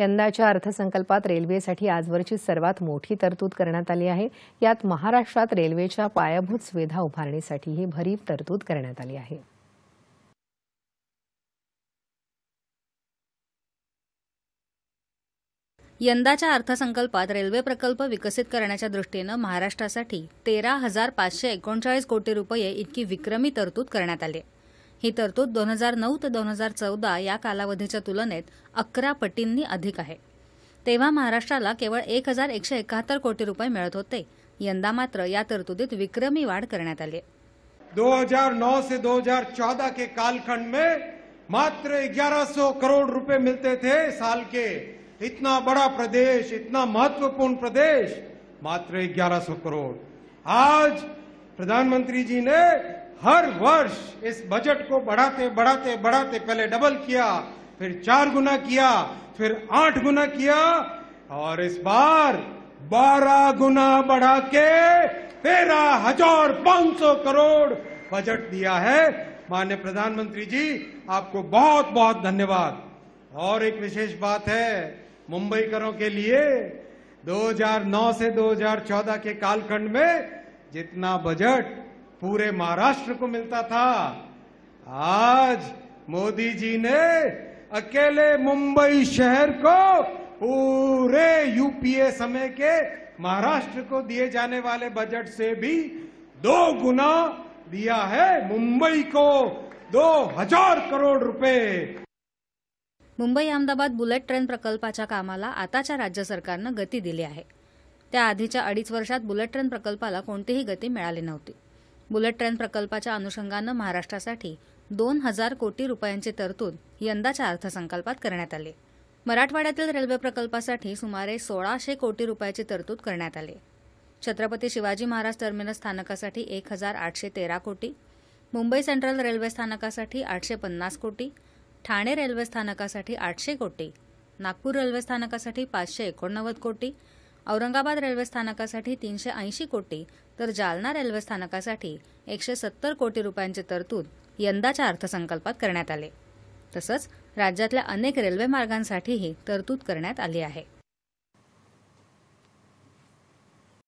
यंदाच्या अर्थसंकल्पात रेल्वेसाठी आजवरची सर्वात मोठी तरतूद करण्यात आली आहे यात महाराष्ट्रात रेल्वेच्या पायाभूत सुविधा ही भरीव तरतूद करण्यात आली आहे यंदाच्या अर्थसंकल्पात रेल्वे प्रकल्प विकसित करण्याच्या दृष्टीनं महाराष्ट्रासाठी तेरा हजार पाचशे एकोणचाळीस कोटी रुपये इतकी विक्रमी तरतूद करण्यात आली ही तरतूद दोन हजार नऊ ते दोन हजार चौदा या कालावधीच्या तुलनेत अकरा पटींनी अधिक आहे तेव्हा महाराष्ट्राला केवळ एक हजार एकशे एकाहत्तर कोटी रुपये मिळत होते यंदा मात्र या तरतुदीत विक्रमी वाढ करण्यात आली हजार 2009 से चौदा के कालखंड में मात्र सो करोड़ रुपये मिळते थे साल के इतना बड़ा प्रदेश इतना महत्वपूर्ण प्रदेश मात्र 1100 करोड़ आज प्रधानमंत्री जी ने हर वर्ष इस बजट को बढ़ाते बढ़ाते बढ़ाते पहले डबल किया फिर चार गुना किया फिर आठ गुना किया और इस बार बारह गुना बढ़ा के तेरह हजार पांच सौ करोड़ बजट दिया है माननीय प्रधानमंत्री जी आपको बहुत बहुत धन्यवाद और एक विशेष बात है मुंबईकरों के लिए 2009 से 2014 के कालखंड में जितना बजट पूरे महाराष्ट्र को मिलता था आज मोदी जी ने अकेले मुंबई शहर को पूरे यूपीए समय के महाराष्ट्र को दिए जाने वाले बजट से भी दो गुना दिया है मुंबई को दो हजार करोड़ रुपए मुंबई अहमदाबाद बुलेट ट्रेन प्रकल्पाच्या कामाला आताच्या राज्य सरकारनं गती दिली आहे त्याआधीच्या अडीच वर्षात बुलेट ट्रेन प्रकल्पाला कोणतीही गती मिळाली नव्हती बुलेट ट्रेन प्रकल्पाच्या अनुषंगानं महाराष्ट्रासाठी दोन हजार कोटी रुपयांची तरतूद यंदाच्या अर्थसंकल्पात करण्यात आली मराठवाड्यातील रेल्वे प्रकल्पासाठी सुमारे सोळाशे कोटी रुपयाची तरतूद करण्यात आली छत्रपती शिवाजी महाराज टर्मिनस स्थानकासाठी एक हजार आठशे तेरा कोटी मुंबई सेंट्रल रेल्वे स्थानकासाठी आठशे पन्नास कोटी ठाणे रेल्वे स्थानकासाठी आठशे कोटी नागपूर रेल्वे स्थानकासाठी पाचशे एकोणनव्वद कोटी औरंगाबाद रेल्वे स्थानकासाठी तीनशे ऐंशी कोटी तर जालना रेल्वे स्थानकासाठी एकशे सत्तर कोटी रुपयांची तरतूद यंदाच्या अर्थसंकल्पात करण्यात आले तसंच राज्यातल्या अनेक रेल्वे तरतूद करण्यात आली आहे